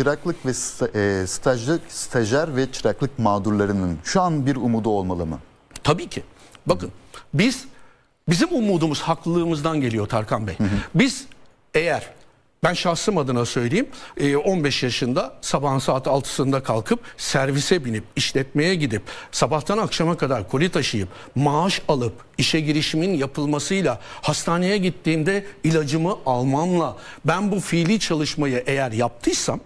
çıraklık ve e, stajlık, stajyer ve çıraklık mağdurlarının şu an bir umudu olmalı mı? Tabii ki. Bakın biz bizim umudumuz haklılığımızdan geliyor Tarkan Bey. Hı hı. Biz eğer ben şahsım adına söyleyeyim 15 e, yaşında sabahın saat 6'sında kalkıp servise binip işletmeye gidip sabahtan akşama kadar koli taşıyıp maaş alıp işe girişimin yapılmasıyla hastaneye gittiğimde ilacımı almamla ben bu fiili çalışmayı eğer yaptıysam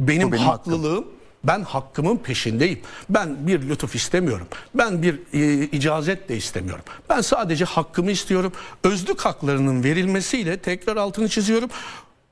benim, benim haklılığım hakkım. Ben hakkımın peşindeyim. Ben bir lütuf istemiyorum. Ben bir e, icazet de istemiyorum. Ben sadece hakkımı istiyorum. Özlük haklarının verilmesiyle tekrar altını çiziyorum.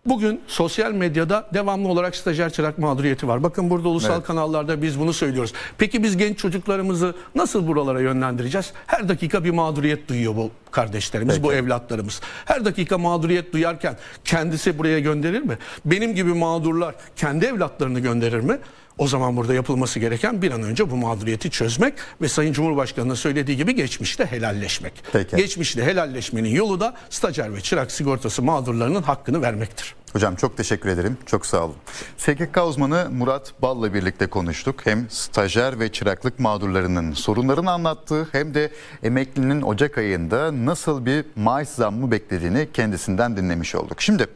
Bugün sosyal medyada devamlı olarak stajyer çırak mağduriyeti var. Bakın burada ulusal evet. kanallarda biz bunu söylüyoruz. Peki biz genç çocuklarımızı nasıl buralara yönlendireceğiz? Her dakika bir mağduriyet duyuyor bu kardeşlerimiz, Peki. bu evlatlarımız. Her dakika mağduriyet duyarken kendisi buraya gönderir mi? Benim gibi mağdurlar kendi evlatlarını gönderir mi? O zaman burada yapılması gereken bir an önce bu mağduriyeti çözmek ve Sayın Cumhurbaşkanı'nın söylediği gibi geçmişte helalleşmek. Peki. Geçmişte helalleşmenin yolu da stajyer ve çırak sigortası mağdurlarının hakkını vermektir. Hocam çok teşekkür ederim. Çok sağ olun. SGK uzmanı Murat Bal'la birlikte konuştuk. Hem stajyer ve çıraklık mağdurlarının sorunlarını anlattığı hem de emeklinin Ocak ayında nasıl bir maaş zammı beklediğini kendisinden dinlemiş olduk. Şimdi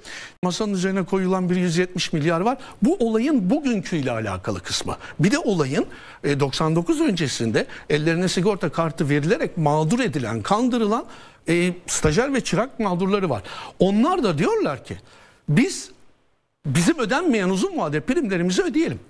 masanın üzerine koyulan bir 170 milyar var. Bu olayın bugünküyle alakalı kısmı. Bir de olayın 99 e, öncesinde ellerine sigorta kartı verilerek mağdur edilen, kandırılan e, stajyer ve çırak mağdurları var. Onlar da diyorlar ki biz bizim ödenmeyen uzun vadeli primlerimizi ödeyelim.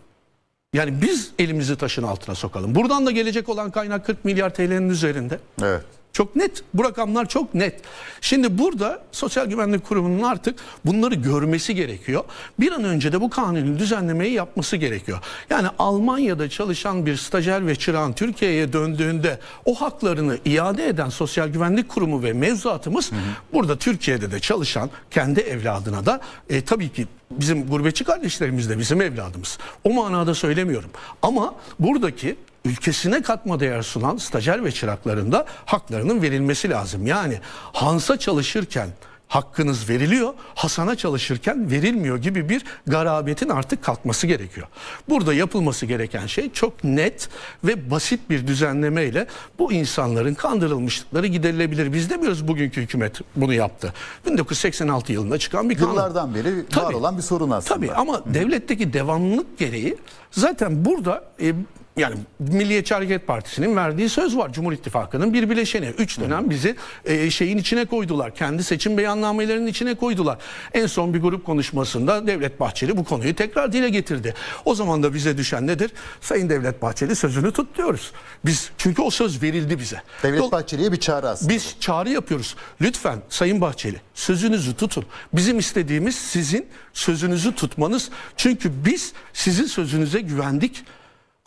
Yani biz elimizi taşın altına sokalım. Buradan da gelecek olan kaynak 40 milyar TL'nin üzerinde. Evet. Çok net. Bu rakamlar çok net. Şimdi burada Sosyal Güvenlik Kurumu'nun artık bunları görmesi gerekiyor. Bir an önce de bu kanunu düzenlemeyi yapması gerekiyor. Yani Almanya'da çalışan bir stajyer ve çırağın Türkiye'ye döndüğünde o haklarını iade eden Sosyal Güvenlik Kurumu ve mevzuatımız hı hı. burada Türkiye'de de çalışan kendi evladına da e, tabii ki bizim gurbetçi kardeşlerimiz de bizim evladımız. O manada söylemiyorum. Ama buradaki ülkesine katma değer sunan stajyer ve çıraklarında haklarının verilmesi lazım. Yani Hans'a çalışırken hakkınız veriliyor, Hasan'a çalışırken verilmiyor gibi bir garabetin artık kalkması gerekiyor. Burada yapılması gereken şey çok net ve basit bir düzenlemeyle bu insanların kandırılmışlıkları giderilebilir. Biz demiyoruz bugünkü hükümet bunu yaptı. 1986 yılında çıkan bir kanun. Yıllardan beri tabii, var olan bir sorun aslında. Tabii ama Hı. devletteki devamlılık gereği zaten burada... E, yani Milliyetçi Hareket Partisi'nin verdiği söz var. Cumhur İttifakı'nın bir bileşeni. Üç dönem bizi e, şeyin içine koydular. Kendi seçim beyannamelerinin içine koydular. En son bir grup konuşmasında Devlet Bahçeli bu konuyu tekrar dile getirdi. O zaman da bize düşen nedir? Sayın Devlet Bahçeli sözünü tut diyoruz. Biz çünkü o söz verildi bize. Devlet Dol- Bahçeli'ye bir çağrı aslında. Biz çağrı yapıyoruz. Lütfen Sayın Bahçeli sözünüzü tutun. Bizim istediğimiz sizin sözünüzü tutmanız. Çünkü biz sizin sözünüze güvendik.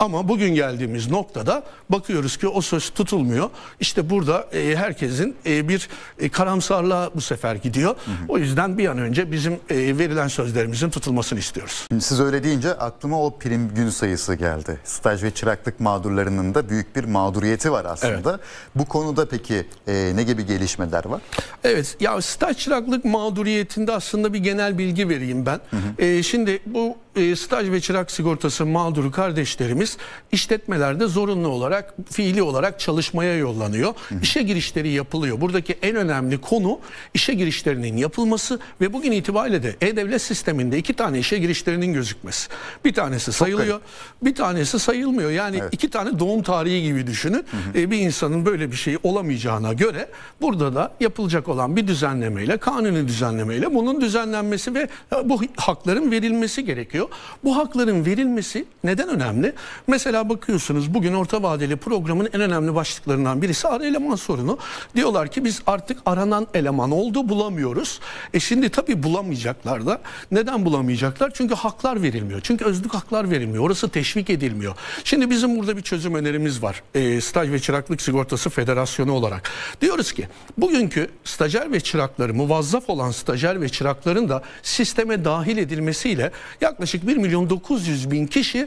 Ama bugün geldiğimiz noktada bakıyoruz ki o söz tutulmuyor. İşte burada e, herkesin e, bir e, karamsarlığa bu sefer gidiyor. O yüzden bir an önce bizim verilen sözlerimizin tutulmasını istiyoruz. siz öyle deyince aklıma o prim gün sayısı geldi. Staj ve çıraklık mağdurlarının da büyük bir mağduriyeti var aslında. Evet. Bu konuda peki ne gibi gelişmeler var? Evet ya staj çıraklık mağduriyetinde aslında bir genel bilgi vereyim ben. Hı hı. şimdi bu e, staj ve çırak sigortası mağduru kardeşlerimiz işletmelerde zorunlu olarak fiili olarak çalışmaya yollanıyor. Hı İşe girişleri yapılıyor. Buradaki en önemli konu işe girişlerinin yapılması ve bugün itibariyle de e-devlet sisteminde iki tane işe girişlerinin gözükmesi. Bir tanesi sayılıyor, bir tanesi sayılmıyor. Yani evet. iki tane doğum tarihi gibi düşünün. E, bir insanın böyle bir şey olamayacağına göre burada da yapılacak olan bir düzenlemeyle, kanuni düzenlemeyle bunun düzenlenmesi ve bu hakların verilmesi gerekiyor gerekiyor. Bu hakların verilmesi neden önemli? Mesela bakıyorsunuz bugün orta vadeli programın en önemli başlıklarından birisi ara eleman sorunu. Diyorlar ki biz artık aranan eleman oldu bulamıyoruz. E şimdi tabii bulamayacaklar da. Neden bulamayacaklar? Çünkü haklar verilmiyor. Çünkü özlük haklar verilmiyor. Orası teşvik edilmiyor. Şimdi bizim burada bir çözüm önerimiz var. E, staj ve çıraklık sigortası federasyonu olarak. Diyoruz ki bugünkü stajyer ve çırakları muvazzaf olan stajyer ve çırakların da sisteme dahil edilmesiyle yaklaşık yaklaşık 1 milyon 900 bin kişi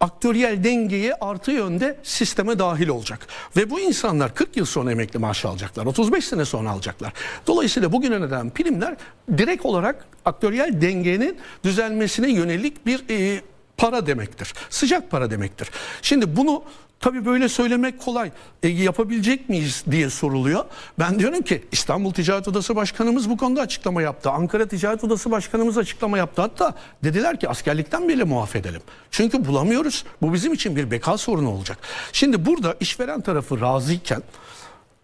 aktöriyel dengeye artı yönde sisteme dahil olacak. Ve bu insanlar 40 yıl sonra emekli maaşı alacaklar. 35 sene sonra alacaklar. Dolayısıyla bugüne neden primler direkt olarak aktöriyel dengenin düzelmesine yönelik bir e, para demektir. Sıcak para demektir. Şimdi bunu tabi böyle söylemek kolay. E, yapabilecek miyiz diye soruluyor. Ben diyorum ki İstanbul Ticaret Odası Başkanımız bu konuda açıklama yaptı. Ankara Ticaret Odası Başkanımız açıklama yaptı. Hatta dediler ki askerlikten bile muaf edelim. Çünkü bulamıyoruz. Bu bizim için bir beka sorunu olacak. Şimdi burada işveren tarafı razıyken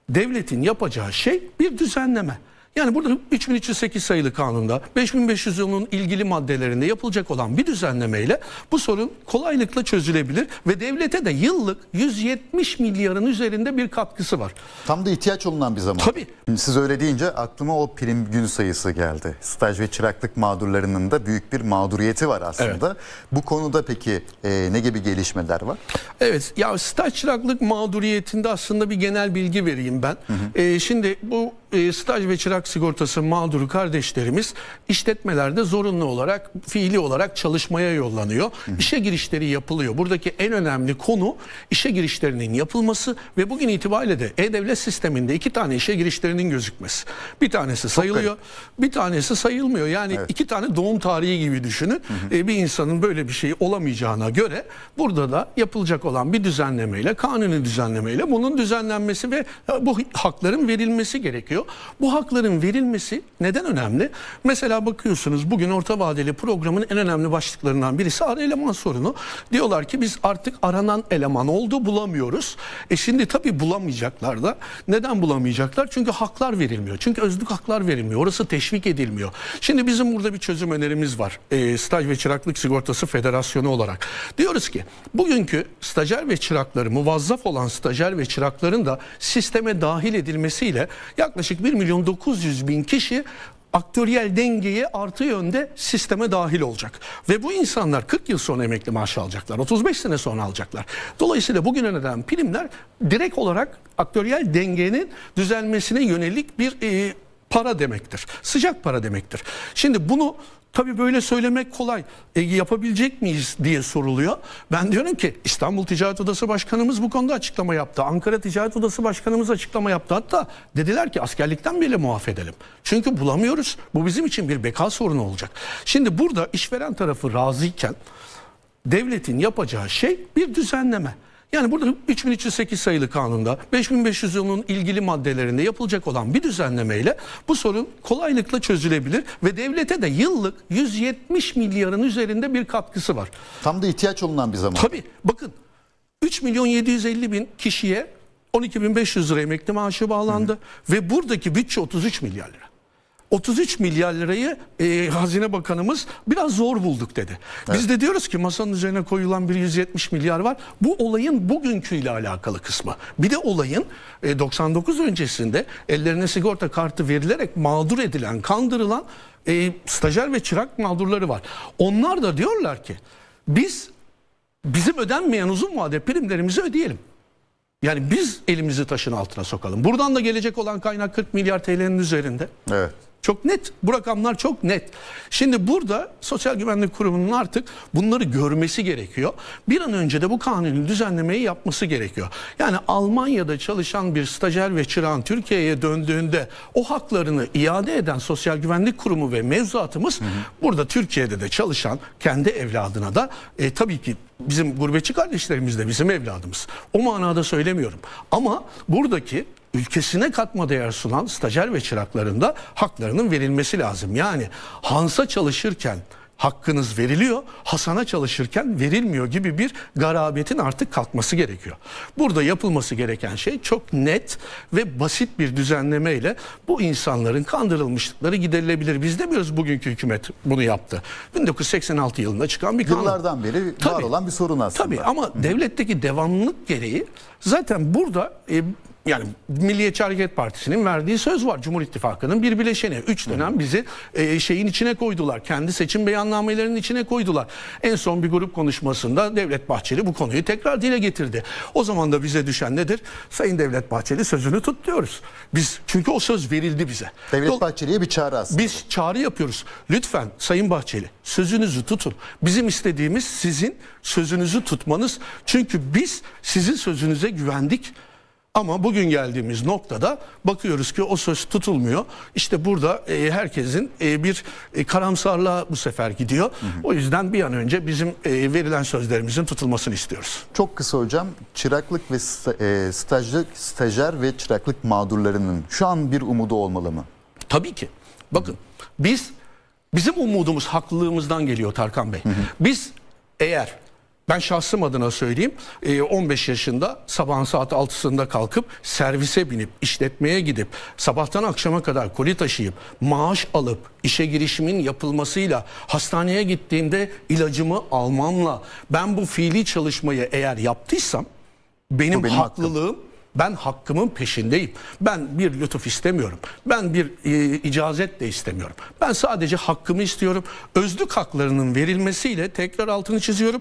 devletin yapacağı şey bir düzenleme. Yani burada 3308 sayılı kanunda 5500 yılının ilgili maddelerinde yapılacak olan bir düzenlemeyle bu sorun kolaylıkla çözülebilir ve devlete de yıllık 170 milyarın üzerinde bir katkısı var. Tam da ihtiyaç olunan bir zaman. Tabii. Siz öyle deyince aklıma o prim gün sayısı geldi. Staj ve çıraklık mağdurlarının da büyük bir mağduriyeti var aslında. Evet. Bu konuda peki e, ne gibi gelişmeler var? Evet ya staj çıraklık mağduriyetinde aslında bir genel bilgi vereyim ben. Hı hı. E, şimdi bu e, staj ve çırak sigortası mağduru kardeşlerimiz işletmelerde zorunlu olarak fiili olarak çalışmaya yollanıyor. Hı İşe girişleri yapılıyor. Buradaki en önemli konu işe girişlerinin yapılması ve bugün itibariyle de e-devlet sisteminde iki tane işe girişlerinin gözükmesi. Bir tanesi sayılıyor, bir tanesi sayılmıyor. Yani evet. iki tane doğum tarihi gibi düşünün. Hı hı. E, bir insanın böyle bir şey olamayacağına göre burada da yapılacak olan bir düzenlemeyle, kanuni düzenlemeyle bunun düzenlenmesi ve e, bu hakların verilmesi gerekiyor veriliyor. Bu hakların verilmesi neden önemli? Mesela bakıyorsunuz bugün orta vadeli programın en önemli başlıklarından birisi ara eleman sorunu. Diyorlar ki biz artık aranan eleman oldu bulamıyoruz. E şimdi tabii bulamayacaklar da. Neden bulamayacaklar? Çünkü haklar verilmiyor. Çünkü özlük haklar verilmiyor. Orası teşvik edilmiyor. Şimdi bizim burada bir çözüm önerimiz var. E, staj ve çıraklık sigortası federasyonu olarak. Diyoruz ki bugünkü stajyer ve çırakları muvazzaf olan stajyer ve çırakların da sisteme dahil edilmesiyle yaklaşık yaklaşık 1 milyon 900 bin kişi aktöriyel dengeye artı yönde sisteme dahil olacak. Ve bu insanlar 40 yıl sonra emekli maaşı alacaklar. 35 sene sonra alacaklar. Dolayısıyla bugüne neden primler direkt olarak aktöriyel dengenin düzelmesine yönelik bir e, para demektir. Sıcak para demektir. Şimdi bunu Tabii böyle söylemek kolay. E, yapabilecek miyiz diye soruluyor. Ben diyorum ki İstanbul Ticaret Odası Başkanımız bu konuda açıklama yaptı. Ankara Ticaret Odası Başkanımız açıklama yaptı. Hatta dediler ki askerlikten bile muaf edelim. Çünkü bulamıyoruz. Bu bizim için bir beka sorunu olacak. Şimdi burada işveren tarafı razıyken devletin yapacağı şey bir düzenleme. Yani burada 3308 sayılı kanunda 5500 yılının ilgili maddelerinde yapılacak olan bir düzenlemeyle bu sorun kolaylıkla çözülebilir ve devlete de yıllık 170 milyarın üzerinde bir katkısı var. Tam da ihtiyaç olunan bir zaman. Tabii bakın 3 milyon 750 bin kişiye 12.500 lira emekli maaşı bağlandı hı hı. ve buradaki bütçe 33 milyar lira. 33 milyar lirayı e, Hazine Bakanımız biraz zor bulduk dedi. Evet. Biz de diyoruz ki masanın üzerine koyulan bir 170 milyar var. Bu olayın bugünküyle alakalı kısmı. Bir de olayın e, 99 öncesinde ellerine sigorta kartı verilerek mağdur edilen, kandırılan e, stajyer ve çırak mağdurları var. Onlar da diyorlar ki biz bizim ödenmeyen uzun vade primlerimizi ödeyelim. Yani biz elimizi taşın altına sokalım. Buradan da gelecek olan kaynak 40 milyar TL'nin üzerinde. Evet. Çok net. Bu rakamlar çok net. Şimdi burada Sosyal Güvenlik Kurumu'nun artık bunları görmesi gerekiyor. Bir an önce de bu kanunun düzenlemeyi yapması gerekiyor. Yani Almanya'da çalışan bir stajyer ve çırağın Türkiye'ye döndüğünde o haklarını iade eden Sosyal Güvenlik Kurumu ve mevzuatımız hı hı. burada Türkiye'de de çalışan kendi evladına da e, tabii ki bizim gurbetçi kardeşlerimiz de bizim evladımız. O manada söylemiyorum. Ama buradaki ülkesine katma değer sunan stajyer ve çıraklarında haklarının verilmesi lazım. Yani Hans'a çalışırken hakkınız veriliyor. Hasana çalışırken verilmiyor gibi bir garabetin artık kalkması gerekiyor. Burada yapılması gereken şey çok net ve basit bir düzenlemeyle bu insanların kandırılmışlıkları giderilebilir. Biz demiyoruz bugünkü hükümet bunu yaptı. 1986 yılında çıkan bir kanun. Yıllardan beri var tabii, var olan bir sorun aslında. Tabii ama Hı. devletteki devamlılık gereği zaten burada e, yani Milliyetçi Hareket Partisi'nin verdiği söz var. Cumhur İttifakı'nın bir bileşeni. Üç dönem bizi e, şeyin içine koydular. Kendi seçim beyannamelerinin içine koydular. En son bir grup konuşmasında Devlet Bahçeli bu konuyu tekrar dile getirdi. O zaman da bize düşen nedir? Sayın Devlet Bahçeli sözünü tut diyoruz. Biz çünkü o söz verildi bize. Devlet Bahçeli'ye bir çağrı aslında. Biz çağrı yapıyoruz. Lütfen Sayın Bahçeli sözünüzü tutun. Bizim istediğimiz sizin sözünüzü tutmanız. Çünkü biz sizin sözünüze güvendik ama bugün geldiğimiz noktada bakıyoruz ki o söz tutulmuyor. İşte burada e, herkesin e, bir e, karamsarlığa bu sefer gidiyor. Hı hı. O yüzden bir an önce bizim verilen sözlerimizin tutulmasını istiyoruz. Çok kısa hocam çıraklık ve stajlık, stajyer ve çıraklık mağdurlarının şu an bir umudu olmalı mı? Tabii ki. Bakın hı hı. biz bizim umudumuz haklılığımızdan geliyor Tarkan Bey. Hı hı. Biz eğer ben şahsım adına söyleyeyim 15 e, yaşında sabahın saat 6'sında kalkıp servise binip işletmeye gidip sabahtan akşama kadar koli taşıyıp maaş alıp işe girişimin yapılmasıyla hastaneye gittiğimde ilacımı almamla ben bu fiili çalışmayı eğer yaptıysam benim, benim haklılığım hakkım. Ben hakkımın peşindeyim. Ben bir lütuf istemiyorum. Ben bir e, icazet de istemiyorum. Ben sadece hakkımı istiyorum. Özlük haklarının verilmesiyle tekrar altını çiziyorum.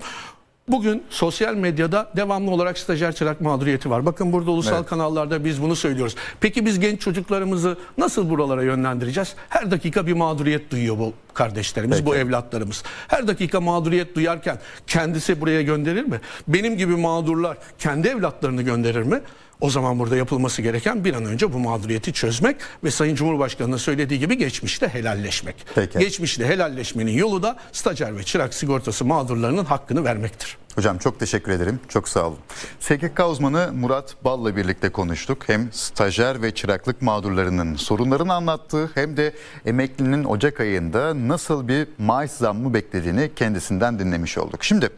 Bugün sosyal medyada devamlı olarak stajyer çırak mağduriyeti var. Bakın burada ulusal evet. kanallarda biz bunu söylüyoruz. Peki biz genç çocuklarımızı nasıl buralara yönlendireceğiz? Her dakika bir mağduriyet duyuyor bu kardeşlerimiz, Peki. bu evlatlarımız. Her dakika mağduriyet duyarken kendisi buraya gönderir mi? Benim gibi mağdurlar kendi evlatlarını gönderir mi? O zaman burada yapılması gereken bir an önce bu mağduriyeti çözmek ve Sayın Cumhurbaşkanı'nın söylediği gibi geçmişte helalleşmek. Peki. Geçmişte helalleşmenin yolu da stajyer ve çırak sigortası mağdurlarının hakkını vermektir. Hocam çok teşekkür ederim. Çok sağ olun. SGK uzmanı Murat Bal'la birlikte konuştuk. Hem stajyer ve çıraklık mağdurlarının sorunlarını anlattığı, hem de emeklinin Ocak ayında nasıl bir maaş zammı beklediğini kendisinden dinlemiş olduk. Şimdi